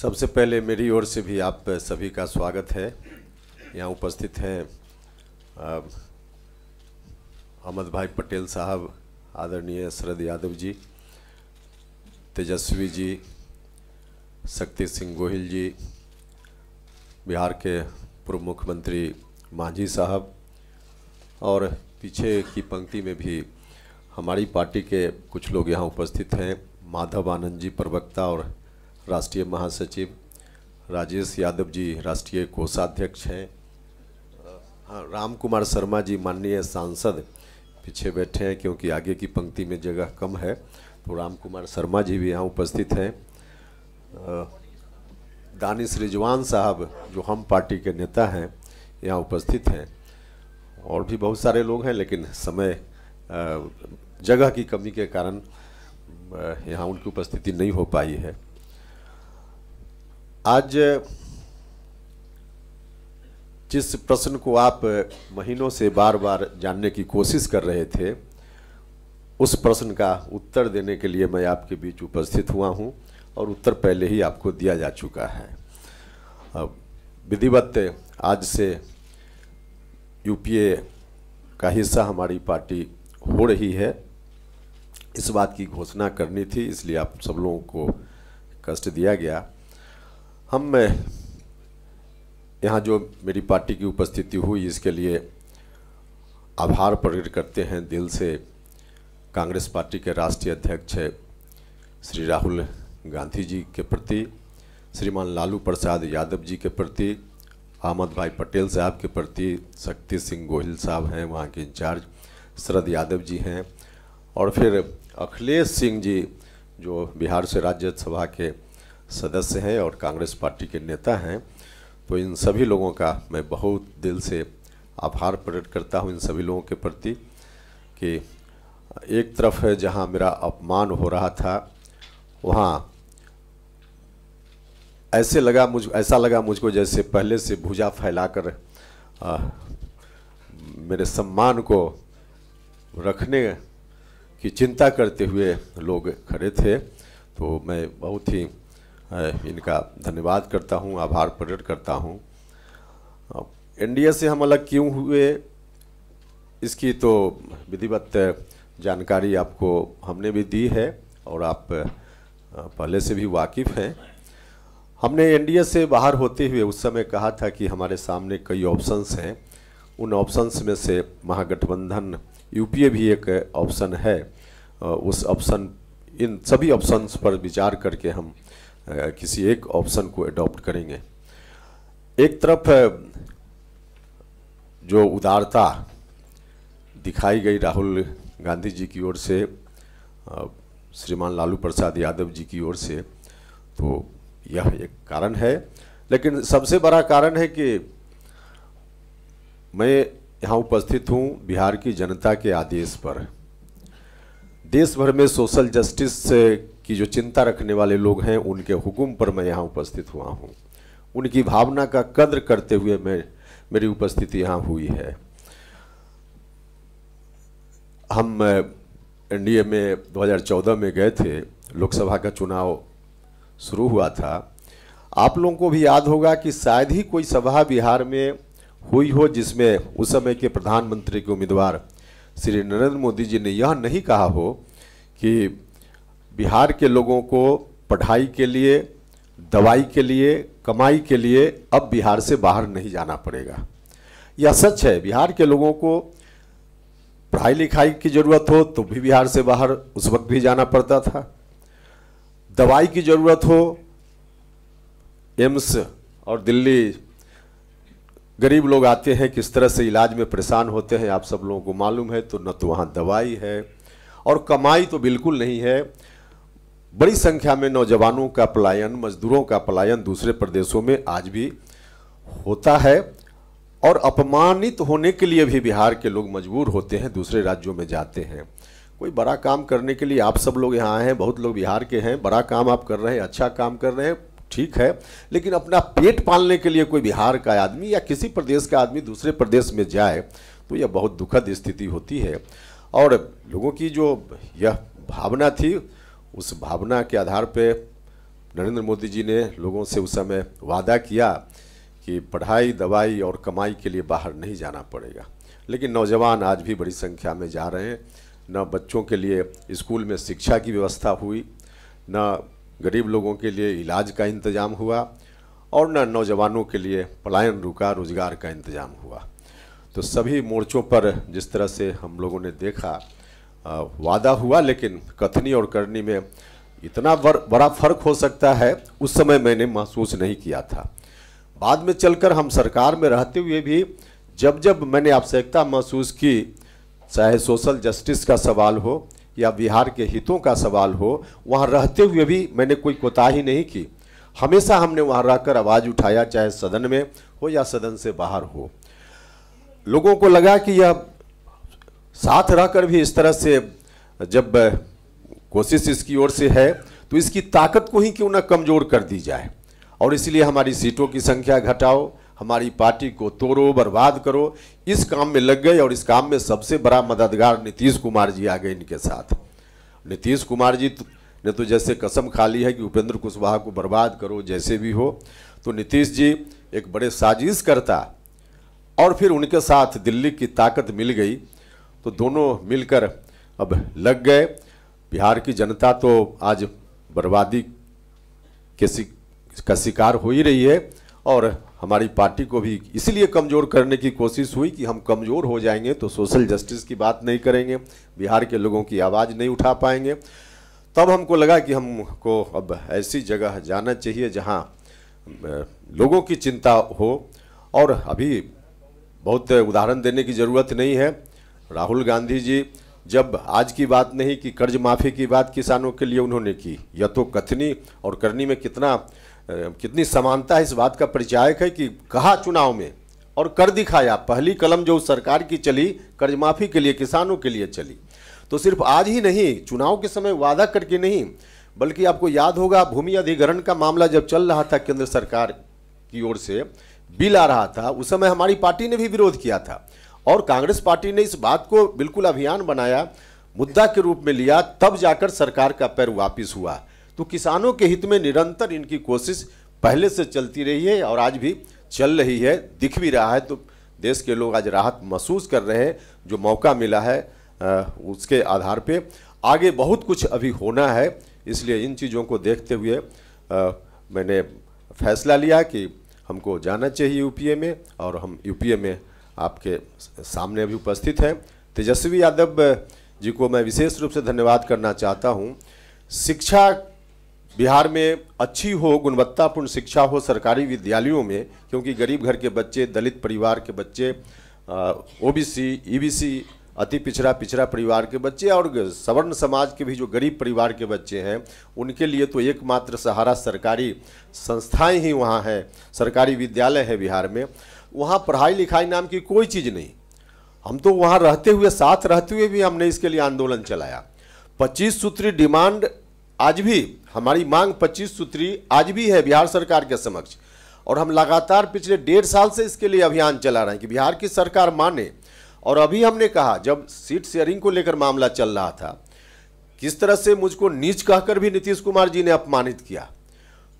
सबसे पहले मेरी ओर से भी आप सभी का स्वागत है यहाँ उपस्थित हैं अहमद भाई पटेल साहब आदरणीय शरद यादव जी तेजस्वी जी शक्ति सिंह गोहिल जी बिहार के पूर्व मुख्यमंत्री मांझी साहब और पीछे की पंक्ति में भी हमारी पार्टी के कुछ लोग यहाँ उपस्थित हैं माधव आनंद जी प्रवक्ता और राष्ट्रीय महासचिव राजेश यादव जी राष्ट्रीय कोषाध्यक्ष हैं हाँ राम कुमार शर्मा जी माननीय सांसद पीछे बैठे हैं क्योंकि आगे की पंक्ति में जगह कम है तो राम कुमार शर्मा जी भी यहाँ उपस्थित हैं दानिश रिजवान साहब जो हम पार्टी के नेता हैं यहाँ उपस्थित हैं और भी बहुत सारे लोग हैं लेकिन समय जगह की कमी के कारण यहाँ उनकी उपस्थिति नहीं हो पाई है आज जिस प्रश्न को आप महीनों से बार बार जानने की कोशिश कर रहे थे उस प्रश्न का उत्तर देने के लिए मैं आपके बीच उपस्थित हुआ हूं और उत्तर पहले ही आपको दिया जा चुका है विधिवत आज से यूपीए का हिस्सा हमारी पार्टी हो रही है इस बात की घोषणा करनी थी इसलिए आप सब लोगों को कष्ट दिया गया हम यहाँ जो मेरी पार्टी की उपस्थिति हुई इसके लिए आभार प्रकट करते हैं दिल से कांग्रेस पार्टी के राष्ट्रीय अध्यक्ष श्री राहुल गांधी जी के प्रति श्रीमान लालू प्रसाद यादव जी के प्रति अहमद भाई पटेल साहब के प्रति शक्ति सिंह गोहिल साहब हैं वहाँ के इंचार्ज शरद यादव जी हैं और फिर अखिलेश सिंह जी जो बिहार से राज्यसभा के सदस्य हैं और कांग्रेस पार्टी के नेता हैं तो इन सभी लोगों का मैं बहुत दिल से आभार प्रकट करता हूँ इन सभी लोगों के प्रति कि एक तरफ है जहाँ मेरा अपमान हो रहा था वहाँ ऐसे लगा मुझ ऐसा लगा मुझको जैसे पहले से भुजा फैलाकर मेरे सम्मान को रखने की चिंता करते हुए लोग खड़े थे तो मैं बहुत ही इनका धन्यवाद करता हूँ आभार प्रकट करता हूँ इंडिया से हम अलग क्यों हुए इसकी तो विधिवत जानकारी आपको हमने भी दी है और आप पहले से भी वाकिफ़ हैं हमने इंडिया से बाहर होते हुए उस समय कहा था कि हमारे सामने कई ऑप्शंस हैं उन ऑप्शंस में से महागठबंधन यूपीए भी एक ऑप्शन है उस ऑप्शन इन सभी ऑप्शंस पर विचार करके हम किसी एक ऑप्शन को अडॉप्ट करेंगे एक तरफ जो उदारता दिखाई गई राहुल गांधी जी की ओर से श्रीमान लालू प्रसाद यादव जी की ओर से तो यह एक कारण है लेकिन सबसे बड़ा कारण है कि मैं यहाँ उपस्थित हूँ बिहार की जनता के आदेश पर देश भर में सोशल जस्टिस कि जो चिंता रखने वाले लोग हैं उनके हुक्म पर मैं यहाँ उपस्थित हुआ हूँ उनकी भावना का कद्र करते हुए मैं मेरी उपस्थिति यहाँ हुई है हम एनडीए में 2014 में गए थे लोकसभा का चुनाव शुरू हुआ था आप लोगों को भी याद होगा कि शायद ही कोई सभा बिहार में हुई हो जिसमें उस समय के प्रधानमंत्री के उम्मीदवार श्री नरेंद्र मोदी जी ने यह नहीं कहा हो कि बिहार के लोगों को पढ़ाई के लिए दवाई के लिए कमाई के लिए अब बिहार से बाहर नहीं जाना पड़ेगा यह सच है बिहार के लोगों को पढ़ाई लिखाई की ज़रूरत हो तो भी बिहार से बाहर उस वक्त भी जाना पड़ता था दवाई की ज़रूरत हो एम्स और दिल्ली गरीब लोग आते हैं किस तरह से इलाज में परेशान होते हैं आप सब लोगों को मालूम है तो न तो वहाँ दवाई है और कमाई तो बिल्कुल नहीं है बड़ी संख्या में नौजवानों का पलायन मजदूरों का पलायन दूसरे प्रदेशों में आज भी होता है और अपमानित होने के लिए भी बिहार के लोग मजबूर होते हैं दूसरे राज्यों में जाते हैं कोई बड़ा काम करने के लिए आप सब लोग यहाँ आए हैं बहुत लोग बिहार के हैं बड़ा काम आप कर रहे हैं अच्छा काम कर रहे हैं ठीक है लेकिन अपना पेट पालने के लिए कोई बिहार का आदमी या किसी प्रदेश का आदमी दूसरे प्रदेश में जाए तो यह बहुत दुखद स्थिति होती है और लोगों की जो यह भावना थी उस भावना के आधार पे नरेंद्र मोदी जी ने लोगों से उस समय वादा किया कि पढ़ाई दवाई और कमाई के लिए बाहर नहीं जाना पड़ेगा लेकिन नौजवान आज भी बड़ी संख्या में जा रहे हैं न बच्चों के लिए स्कूल में शिक्षा की व्यवस्था हुई न गरीब लोगों के लिए इलाज का इंतज़ाम हुआ और न नौजवानों के लिए पलायन रुका रोज़गार का इंतज़ाम हुआ तो सभी मोर्चों पर जिस तरह से हम लोगों ने देखा वादा हुआ लेकिन कथनी और करनी में इतना बर, बड़ा फर्क हो सकता है उस समय मैंने महसूस नहीं किया था बाद में चलकर हम सरकार में रहते हुए भी जब जब मैंने आवश्यकता महसूस की चाहे सोशल जस्टिस का सवाल हो या बिहार के हितों का सवाल हो वहाँ रहते हुए भी मैंने कोई कोताही नहीं की हमेशा हमने वहाँ रहकर आवाज़ उठाया चाहे सदन में हो या सदन से बाहर हो लोगों को लगा कि यह साथ रहकर भी इस तरह से जब कोशिश इसकी ओर से है तो इसकी ताकत को ही क्यों ना कमज़ोर कर दी जाए और इसलिए हमारी सीटों की संख्या घटाओ हमारी पार्टी को तोड़ो बर्बाद करो इस काम में लग गए और इस काम में सबसे बड़ा मददगार नीतीश कुमार जी आ गए इनके साथ नीतीश कुमार जी तो- ने तो जैसे कसम खा ली है कि उपेंद्र कुशवाहा को बर्बाद करो जैसे भी हो तो नीतीश जी एक बड़े साजिश करता और फिर उनके साथ दिल्ली की ताकत मिल गई तो दोनों मिलकर अब लग गए बिहार की जनता तो आज बर्बादी के का शिकार हो ही रही है और हमारी पार्टी को भी इसलिए कमज़ोर करने की कोशिश हुई कि हम कमज़ोर हो जाएंगे तो सोशल जस्टिस की बात नहीं करेंगे बिहार के लोगों की आवाज़ नहीं उठा पाएंगे तब हमको लगा कि हमको अब ऐसी जगह जाना चाहिए जहाँ लोगों की चिंता हो और अभी बहुत उदाहरण देने की ज़रूरत नहीं है राहुल गांधी जी जब आज की बात नहीं कि कर्ज माफ़ी की बात किसानों के लिए उन्होंने की या तो कथनी और करनी में कितना कितनी समानता है इस बात का परिचायक है कि कहा चुनाव में और कर दिखाया पहली कलम जो सरकार की चली कर्ज माफ़ी के लिए किसानों के लिए चली तो सिर्फ आज ही नहीं चुनाव के समय वादा करके नहीं बल्कि आपको याद होगा भूमि अधिग्रहण का मामला जब चल रहा था केंद्र सरकार की ओर से बिल आ रहा था उस समय हमारी पार्टी ने भी विरोध किया था और कांग्रेस पार्टी ने इस बात को बिल्कुल अभियान बनाया मुद्दा के रूप में लिया तब जाकर सरकार का पैर वापिस हुआ तो किसानों के हित में निरंतर इनकी कोशिश पहले से चलती रही है और आज भी चल रही है दिख भी रहा है तो देश के लोग आज राहत महसूस कर रहे हैं जो मौका मिला है उसके आधार पे आगे बहुत कुछ अभी होना है इसलिए इन चीज़ों को देखते हुए मैंने फैसला लिया कि हमको जाना चाहिए यूपीए में और हम यूपीए में आपके सामने अभी उपस्थित हैं तेजस्वी यादव जी को मैं विशेष रूप से धन्यवाद करना चाहता हूँ शिक्षा बिहार में अच्छी हो गुणवत्तापूर्ण शिक्षा हो सरकारी विद्यालयों में क्योंकि गरीब घर के बच्चे दलित परिवार के बच्चे ओबीसी ईबीसी e अति पिछड़ा पिछड़ा परिवार के बच्चे और सवर्ण समाज के भी जो गरीब परिवार के बच्चे हैं उनके लिए तो एकमात्र सहारा सरकारी संस्थाएं ही वहाँ हैं सरकारी विद्यालय है बिहार में वहाँ पढ़ाई लिखाई नाम की कोई चीज़ नहीं हम तो वहाँ रहते हुए साथ रहते हुए भी हमने इसके लिए आंदोलन चलाया पच्चीस सूत्री डिमांड आज भी हमारी मांग पच्चीस सूत्री आज भी है बिहार सरकार के समक्ष और हम लगातार पिछले डेढ़ साल से इसके लिए अभियान चला रहे हैं कि बिहार की सरकार माने और अभी हमने कहा जब सीट शेयरिंग को लेकर मामला चल रहा था किस तरह से मुझको नीच कहकर भी नीतीश कुमार जी ने अपमानित किया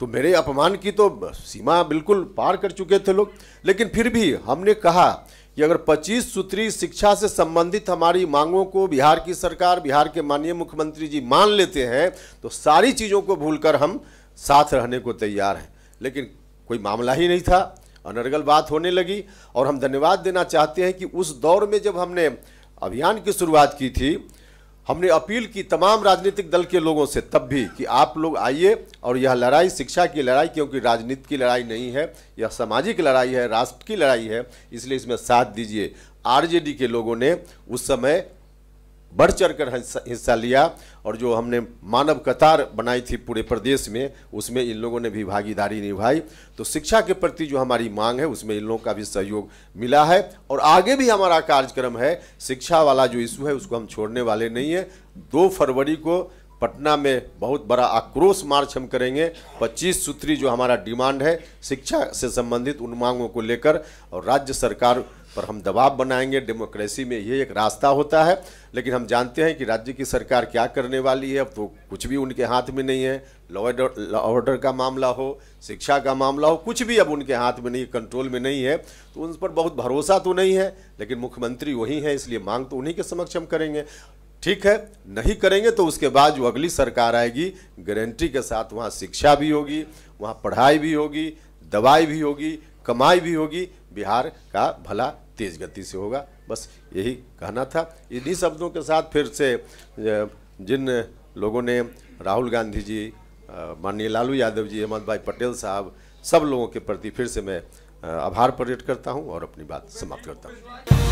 तो मेरे अपमान की तो सीमा बिल्कुल पार कर चुके थे लोग लेकिन फिर भी हमने कहा कि अगर 25 सूत्री शिक्षा से संबंधित हमारी मांगों को बिहार की सरकार बिहार के माननीय मुख्यमंत्री जी मान लेते हैं तो सारी चीज़ों को भूलकर हम साथ रहने को तैयार हैं लेकिन कोई मामला ही नहीं था अनर्गल बात होने लगी और हम धन्यवाद देना चाहते हैं कि उस दौर में जब हमने अभियान की शुरुआत की थी हमने अपील की तमाम राजनीतिक दल के लोगों से तब भी कि आप लोग आइए और यह लड़ाई शिक्षा की लड़ाई क्योंकि राजनीति की लड़ाई नहीं है यह सामाजिक लड़ाई है राष्ट्र की लड़ाई है इसलिए इसमें साथ दीजिए आरजेडी के लोगों ने उस समय बढ़ चढ़ कर हिस्सा लिया और जो हमने मानव कतार बनाई थी पूरे प्रदेश में उसमें इन लोगों ने भी भागीदारी निभाई तो शिक्षा के प्रति जो हमारी मांग है उसमें इन लोगों का भी सहयोग मिला है और आगे भी हमारा कार्यक्रम है शिक्षा वाला जो इशू है उसको हम छोड़ने वाले नहीं है दो फरवरी को पटना में बहुत बड़ा आक्रोश मार्च हम करेंगे 25 सूत्री जो हमारा डिमांड है शिक्षा से संबंधित उन मांगों को लेकर और राज्य सरकार पर हम दबाव बनाएंगे डेमोक्रेसी में ये एक रास्ता होता है लेकिन हम जानते हैं कि राज्य की सरकार क्या करने वाली है अब तो कुछ भी उनके हाथ में नहीं है लॉ ऑर्डर का मामला हो शिक्षा का मामला हो कुछ भी अब उनके हाथ में नहीं कंट्रोल में नहीं है तो उन पर बहुत भरोसा तो नहीं है लेकिन मुख्यमंत्री वही है इसलिए मांग तो उन्हीं के समक्ष हम करेंगे ठीक है नहीं करेंगे तो उसके बाद जो अगली सरकार आएगी गारंटी के साथ वहाँ शिक्षा भी होगी वहाँ पढ़ाई भी होगी दवाई भी होगी कमाई भी होगी बिहार का भला तेज गति से होगा बस यही कहना था इन्हीं शब्दों के साथ फिर से जिन लोगों ने राहुल गांधी जी माननीय लालू यादव जी अहमद भाई पटेल साहब सब लोगों के प्रति फिर से मैं आभार प्रकट करता हूँ और अपनी बात समाप्त करता हूँ